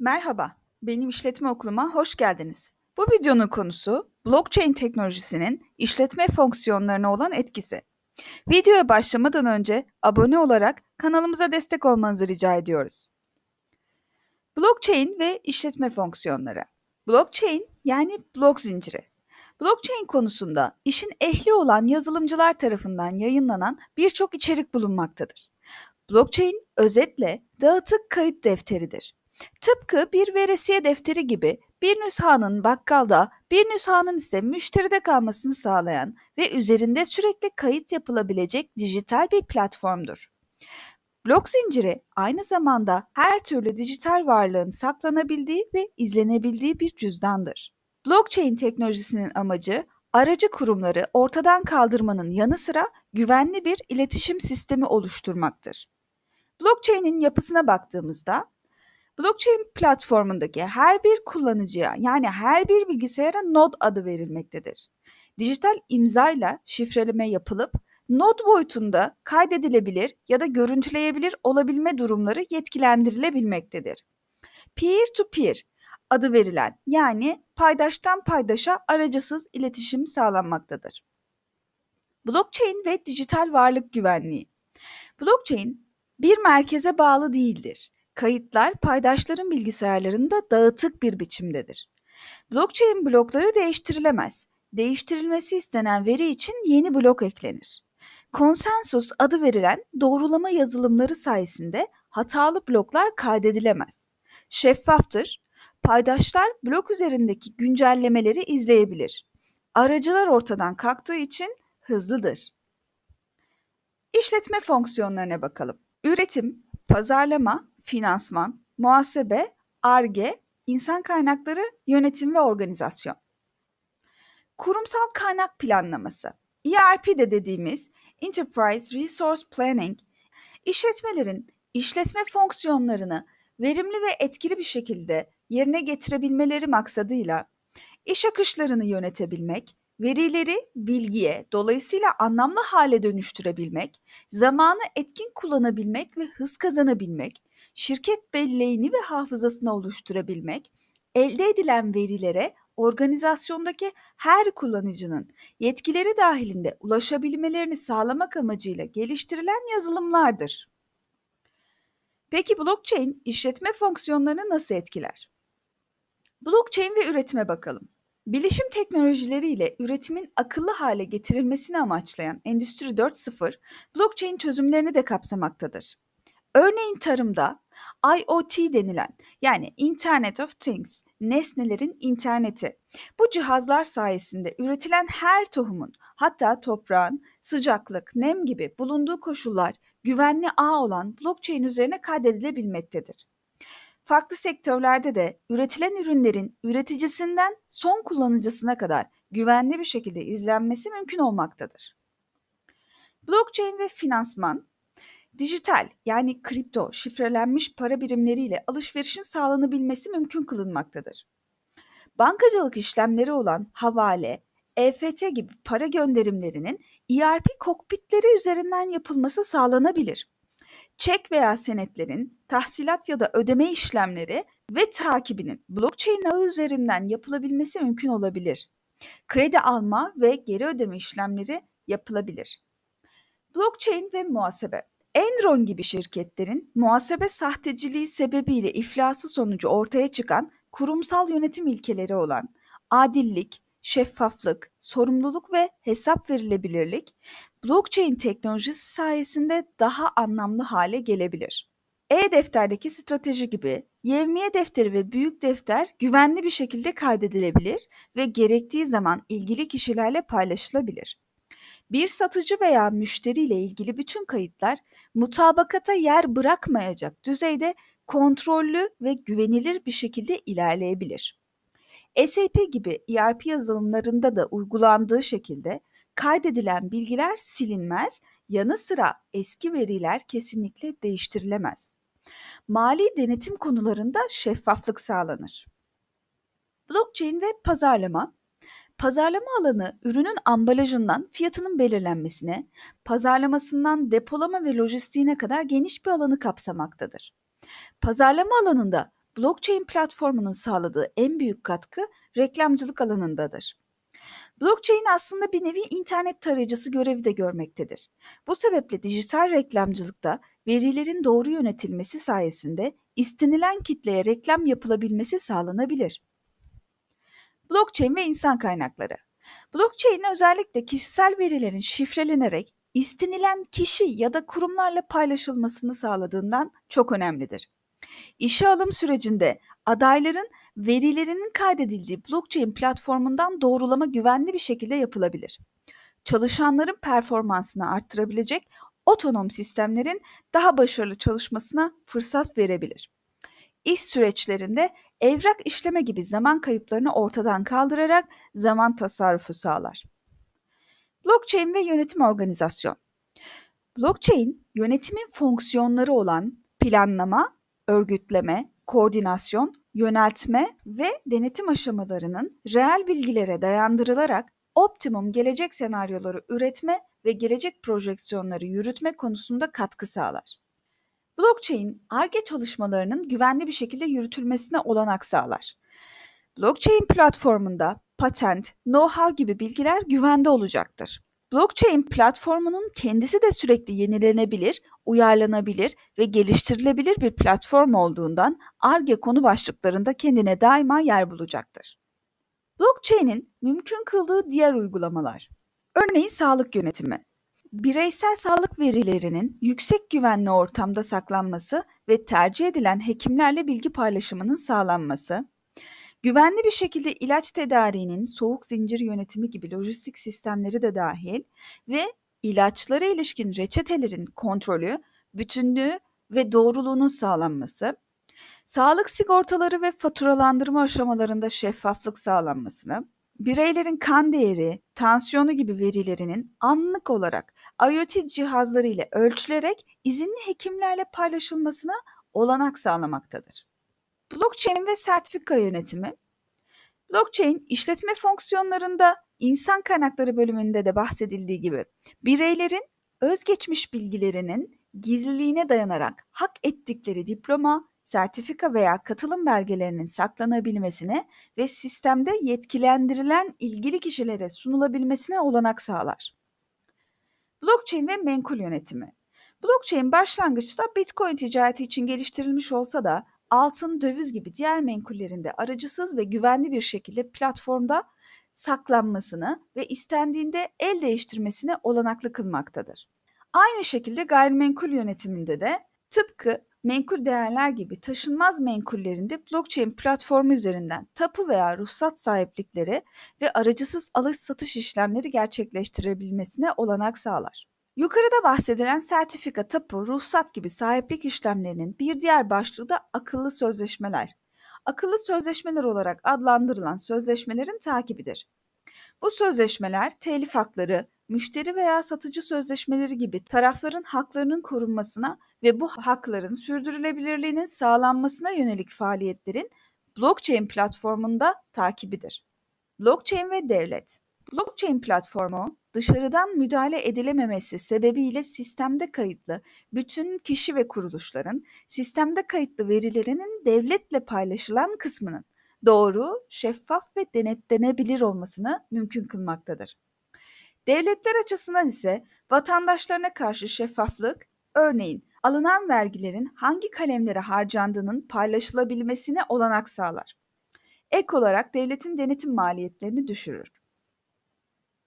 Merhaba, benim işletme okuluma hoş geldiniz. Bu videonun konusu blockchain teknolojisinin işletme fonksiyonlarına olan etkisi. Videoya başlamadan önce abone olarak kanalımıza destek olmanızı rica ediyoruz. Blockchain ve işletme fonksiyonları. Blockchain yani blok zinciri. Blockchain konusunda işin ehli olan yazılımcılar tarafından yayınlanan birçok içerik bulunmaktadır. Blockchain özetle dağıtık kayıt defteridir. Tıpkı bir veresiye defteri gibi bir nüshanın bakkalda, bir nüshanın ise müşteride kalmasını sağlayan ve üzerinde sürekli kayıt yapılabilecek dijital bir platformdur. Blok zinciri aynı zamanda her türlü dijital varlığın saklanabildiği ve izlenebildiği bir cüzdandır. Blockchain teknolojisinin amacı aracı kurumları ortadan kaldırmanın yanı sıra güvenli bir iletişim sistemi oluşturmaktır. Blockchain'in yapısına baktığımızda Blockchain platformundaki her bir kullanıcıya yani her bir bilgisayara node adı verilmektedir. Dijital imzayla şifreleme yapılıp node boyutunda kaydedilebilir ya da görüntüleyebilir olabilme durumları yetkilendirilebilmektedir. Peer-to-peer adı verilen yani paydaştan paydaşa aracısız iletişim sağlanmaktadır. Blockchain ve dijital varlık güvenliği Blockchain bir merkeze bağlı değildir kayıtlar paydaşların bilgisayarlarında dağıtık bir biçimdedir. Blockchain blokları değiştirilemez. Değiştirilmesi istenen veri için yeni blok eklenir. Konsensus adı verilen doğrulama yazılımları sayesinde hatalı bloklar kaydedilemez. Şeffaftır. Paydaşlar blok üzerindeki güncellemeleri izleyebilir. Aracılar ortadan kalktığı için hızlıdır. İşletme fonksiyonlarına bakalım. Üretim, pazarlama, finansman, muhasebe, ARGE, insan kaynakları, yönetim ve organizasyon. Kurumsal kaynak planlaması, ERP de dediğimiz Enterprise Resource Planning, işletmelerin işletme fonksiyonlarını verimli ve etkili bir şekilde yerine getirebilmeleri maksadıyla iş akışlarını yönetebilmek, verileri bilgiye, dolayısıyla anlamlı hale dönüştürebilmek, zamanı etkin kullanabilmek ve hız kazanabilmek, şirket belleğini ve hafızasını oluşturabilmek, elde edilen verilere organizasyondaki her kullanıcının yetkileri dahilinde ulaşabilmelerini sağlamak amacıyla geliştirilen yazılımlardır. Peki blockchain işletme fonksiyonlarını nasıl etkiler? Blockchain ve üretime bakalım. Bilişim teknolojileriyle üretimin akıllı hale getirilmesini amaçlayan Endüstri 4.0, blockchain çözümlerini de kapsamaktadır. Örneğin tarımda IoT denilen yani Internet of Things, nesnelerin interneti. Bu cihazlar sayesinde üretilen her tohumun hatta toprağın sıcaklık, nem gibi bulunduğu koşullar güvenli ağ olan blockchain üzerine kaydedilebilmektedir farklı sektörlerde de üretilen ürünlerin üreticisinden son kullanıcısına kadar güvenli bir şekilde izlenmesi mümkün olmaktadır. Blockchain ve finansman, dijital yani kripto şifrelenmiş para birimleriyle alışverişin sağlanabilmesi mümkün kılınmaktadır. Bankacılık işlemleri olan havale, EFT gibi para gönderimlerinin ERP kokpitleri üzerinden yapılması sağlanabilir çek veya senetlerin tahsilat ya da ödeme işlemleri ve takibinin blockchain ağı üzerinden yapılabilmesi mümkün olabilir. Kredi alma ve geri ödeme işlemleri yapılabilir. Blockchain ve muhasebe Enron gibi şirketlerin muhasebe sahteciliği sebebiyle iflası sonucu ortaya çıkan kurumsal yönetim ilkeleri olan adillik, şeffaflık, sorumluluk ve hesap verilebilirlik blockchain teknolojisi sayesinde daha anlamlı hale gelebilir. E-defterdeki strateji gibi yevmiye defteri ve büyük defter güvenli bir şekilde kaydedilebilir ve gerektiği zaman ilgili kişilerle paylaşılabilir. Bir satıcı veya müşteriyle ilgili bütün kayıtlar mutabakata yer bırakmayacak düzeyde kontrollü ve güvenilir bir şekilde ilerleyebilir. SAP gibi ERP yazılımlarında da uygulandığı şekilde Kaydedilen bilgiler silinmez, yanı sıra eski veriler kesinlikle değiştirilemez. Mali denetim konularında şeffaflık sağlanır. Blockchain ve pazarlama Pazarlama alanı ürünün ambalajından fiyatının belirlenmesine, pazarlamasından depolama ve lojistiğine kadar geniş bir alanı kapsamaktadır. Pazarlama alanında blockchain platformunun sağladığı en büyük katkı reklamcılık alanındadır. Blockchain aslında bir nevi internet tarayıcısı görevi de görmektedir. Bu sebeple dijital reklamcılıkta verilerin doğru yönetilmesi sayesinde istenilen kitleye reklam yapılabilmesi sağlanabilir. Blockchain ve insan kaynakları Blockchain özellikle kişisel verilerin şifrelenerek istenilen kişi ya da kurumlarla paylaşılmasını sağladığından çok önemlidir. İşe alım sürecinde adayların verilerinin kaydedildiği blockchain platformundan doğrulama güvenli bir şekilde yapılabilir. Çalışanların performansını arttırabilecek otonom sistemlerin daha başarılı çalışmasına fırsat verebilir. İş süreçlerinde evrak işleme gibi zaman kayıplarını ortadan kaldırarak zaman tasarrufu sağlar. Blockchain ve yönetim organizasyon. Blockchain, yönetimin fonksiyonları olan planlama örgütleme, koordinasyon, yöneltme ve denetim aşamalarının reel bilgilere dayandırılarak optimum gelecek senaryoları üretme ve gelecek projeksiyonları yürütme konusunda katkı sağlar. Blockchain, ARGE çalışmalarının güvenli bir şekilde yürütülmesine olanak sağlar. Blockchain platformunda patent, know-how gibi bilgiler güvende olacaktır. Blockchain platformunun kendisi de sürekli yenilenebilir, uyarlanabilir ve geliştirilebilir bir platform olduğundan ARGE konu başlıklarında kendine daima yer bulacaktır. Blockchain'in mümkün kıldığı diğer uygulamalar. Örneğin sağlık yönetimi. Bireysel sağlık verilerinin yüksek güvenli ortamda saklanması ve tercih edilen hekimlerle bilgi paylaşımının sağlanması, Güvenli bir şekilde ilaç tedariğinin soğuk zincir yönetimi gibi lojistik sistemleri de dahil ve ilaçlara ilişkin reçetelerin kontrolü, bütünlüğü ve doğruluğunun sağlanması, sağlık sigortaları ve faturalandırma aşamalarında şeffaflık sağlanmasını, bireylerin kan değeri, tansiyonu gibi verilerinin anlık olarak IoT cihazları ile ölçülerek izinli hekimlerle paylaşılmasına olanak sağlamaktadır. Blockchain ve sertifika yönetimi. Blockchain işletme fonksiyonlarında insan kaynakları bölümünde de bahsedildiği gibi bireylerin özgeçmiş bilgilerinin gizliliğine dayanarak hak ettikleri diploma, sertifika veya katılım belgelerinin saklanabilmesine ve sistemde yetkilendirilen ilgili kişilere sunulabilmesine olanak sağlar. Blockchain ve menkul yönetimi Blockchain başlangıçta Bitcoin ticareti için geliştirilmiş olsa da altın, döviz gibi diğer menkullerinde aracısız ve güvenli bir şekilde platformda saklanmasını ve istendiğinde el değiştirmesine olanaklı kılmaktadır. Aynı şekilde gayrimenkul yönetiminde de tıpkı menkul değerler gibi taşınmaz menkullerinde blockchain platformu üzerinden tapu veya ruhsat sahiplikleri ve aracısız alış satış işlemleri gerçekleştirebilmesine olanak sağlar. Yukarıda bahsedilen sertifika, tapu, ruhsat gibi sahiplik işlemlerinin bir diğer başlığı da akıllı sözleşmeler. Akıllı sözleşmeler olarak adlandırılan sözleşmelerin takibidir. Bu sözleşmeler telif hakları, müşteri veya satıcı sözleşmeleri gibi tarafların haklarının korunmasına ve bu hakların sürdürülebilirliğinin sağlanmasına yönelik faaliyetlerin blockchain platformunda takibidir. Blockchain ve devlet Blockchain platformu dışarıdan müdahale edilememesi sebebiyle sistemde kayıtlı bütün kişi ve kuruluşların sistemde kayıtlı verilerinin devletle paylaşılan kısmının doğru, şeffaf ve denetlenebilir olmasını mümkün kılmaktadır. Devletler açısından ise vatandaşlarına karşı şeffaflık, örneğin alınan vergilerin hangi kalemlere harcandığının paylaşılabilmesine olanak sağlar. Ek olarak devletin denetim maliyetlerini düşürür.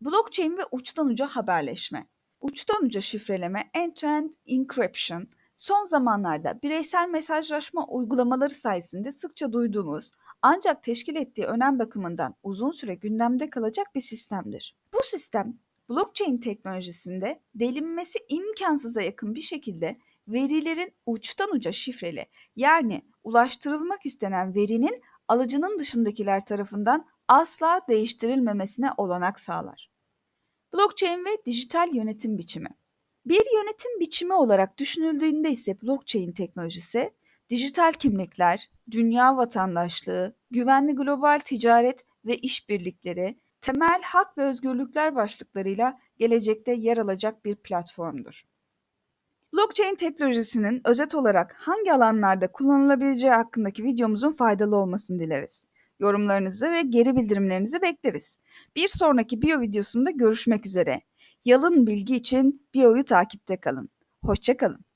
Blockchain ve uçtan uca haberleşme. Uçtan uca şifreleme, end-to-end encryption, son zamanlarda bireysel mesajlaşma uygulamaları sayesinde sıkça duyduğumuz ancak teşkil ettiği önem bakımından uzun süre gündemde kalacak bir sistemdir. Bu sistem blockchain teknolojisinde delinmesi imkansıza yakın bir şekilde verilerin uçtan uca şifreli yani ulaştırılmak istenen verinin alıcının dışındakiler tarafından asla değiştirilmemesine olanak sağlar. Blockchain ve dijital yönetim biçimi. Bir yönetim biçimi olarak düşünüldüğünde ise blockchain teknolojisi dijital kimlikler, dünya vatandaşlığı, güvenli global ticaret ve işbirlikleri, temel hak ve özgürlükler başlıklarıyla gelecekte yer alacak bir platformdur. Blockchain teknolojisinin özet olarak hangi alanlarda kullanılabileceği hakkındaki videomuzun faydalı olmasını dileriz yorumlarınızı ve geri bildirimlerinizi bekleriz. Bir sonraki biyo videosunda görüşmek üzere. Yalın bilgi için bioyu takipte kalın. Hoşçakalın.